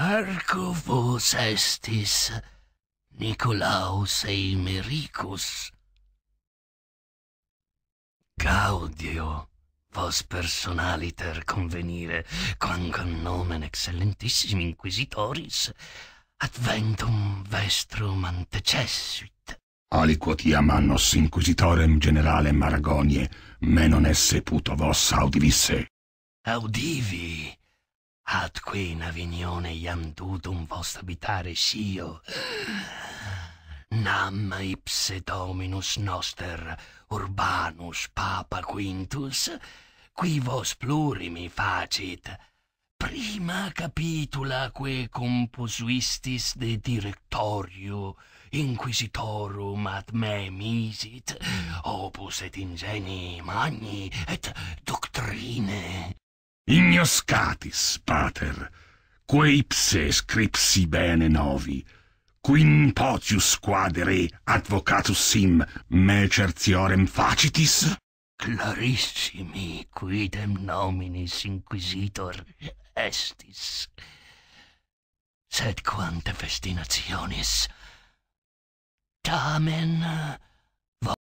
Arco vos estis Nicolaus Eimericus. Gaudio vos personaliter convenire, quancam nomen excellentissimi inquisitoris adventum vestrum antecessuit. Aliquotiam annos inquisitorem generalem Aragonie, menon esse puto vos audivisse. Audivi, atque in avinione iam dudum vos abitare sio. Nam ipse dominus noster urbanus papa quintus, qui vos plurimi facit, prima capitula que compusuistis de directorio inquisitorum ad me misit, opus et ingenii magni et doctrinae ignoscatis pater quae ipse scripsi bene novi quin potius quadere advocatus sim me certiorem facitis clarissimi quidem nominis inquisitor estis sed quante festinationis tamen uh,